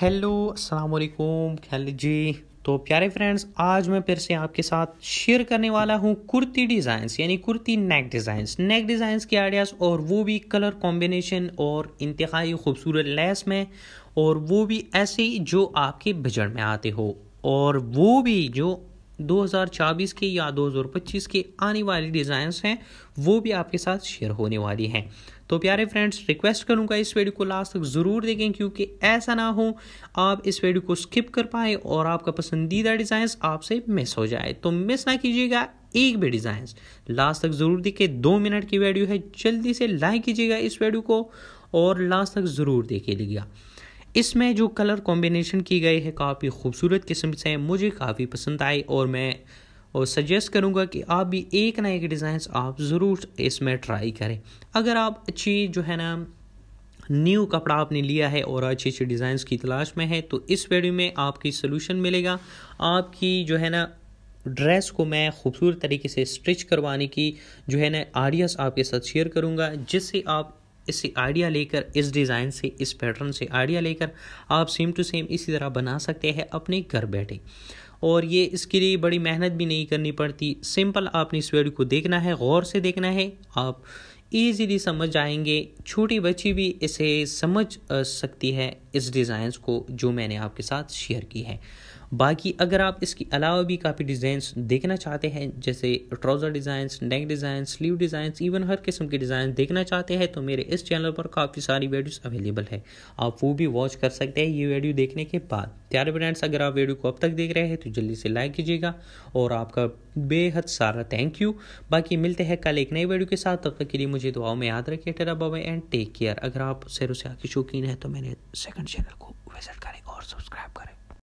hello अस्सलाम वालेकुम ख्याल जी तो प्यारे फ्रेंड्स आज मैं फिर से आपके साथ शेयर करने वाला हूँ कुर्ती डिज़ाइंस यानी kurti neck designs neck designs के आइडियाज़ और वो भी कलर कॉम्बिनेशन और इंतहाई खूबसूरत लेस में और वो भी ऐसे ही जो आपके बजट में आते हो और वो भी जो 2024 के या 2025 के आने वाली डिज़ाइंस हैं वो भी आपके साथ शेयर होने वाली हैं तो प्यारे फ्रेंड्स रिक्वेस्ट करूंगा इस वीडियो को लास्ट तक ज़रूर देखें क्योंकि ऐसा ना हो आप इस वीडियो को स्किप कर पाएँ और आपका पसंदीदा डिज़ाइंस आपसे मिस हो जाए तो मिस ना कीजिएगा एक भी डिज़ाइन लास्ट तक ज़रूर देखिए दो मिनट की वीडियो है जल्दी से लाइक कीजिएगा इस वीडियो को और लास्ट तक ज़रूर देखे लीजिएगा इसमें जो कलर कॉम्बिनेशन की गई है काफ़ी खूबसूरत किस्म से मुझे काफ़ी पसंद आई और मैं और सजेस्ट करूंगा कि आप भी एक ना एक डिज़ाइंस आप ज़रूर इसमें ट्राई करें अगर आप अच्छी जो है ना न्यू कपड़ा आपने लिया है और अच्छे अच्छे डिज़ाइन की तलाश में है तो इस वीडियो में आपकी सोल्यूशन मिलेगा आपकी जो है ना ड्रेस को मैं खूबसूरत तरीके से स्टिच करवाने की जो है ना आइडियाज़ आपके साथ शेयर करूंगा जिससे आप इससे आइडिया लेकर इस डिज़ाइन से इस पैटर्न से आइडिया लेकर आप सेम टू सेम इसी तरह बना सकते हैं अपने घर बैठे और ये इसके लिए बड़ी मेहनत भी नहीं करनी पड़ती सिंपल आपने इस वीडियो को देखना है गौर से देखना है आप ईजीली समझ जाएंगे छोटी बच्ची भी इसे समझ सकती है इस डिज़ाइंस को जो मैंने आपके साथ शेयर की है बाकी अगर आप इसके अलावा भी काफ़ी डिज़ाइंस देखना चाहते हैं जैसे trouser designs neck design sleeve designs even हर किस्म के डिज़ाइन देखना चाहते हैं तो मेरे इस चैनल पर काफ़ी सारी वीडियोस अवेलेबल है आप वो भी वॉच कर सकते हैं ये वीडियो देखने के बाद प्यारे फ्रेंड्स अगर आप वीडियो को अब तक देख रहे हैं तो जल्दी से लाइक कीजिएगा और आपका बेहद सारा थैंक यू बाकी मिलते हैं कल एक नई वीडियो के साथ तब तक के लिए मुझे दुआओं में याद रखिए टेरा बाबा एंड टेक केयर अगर आप सैर से आके शौकीन है तो मेरे सेकंड चैनल को विजिट करें और सब्सक्राइब करें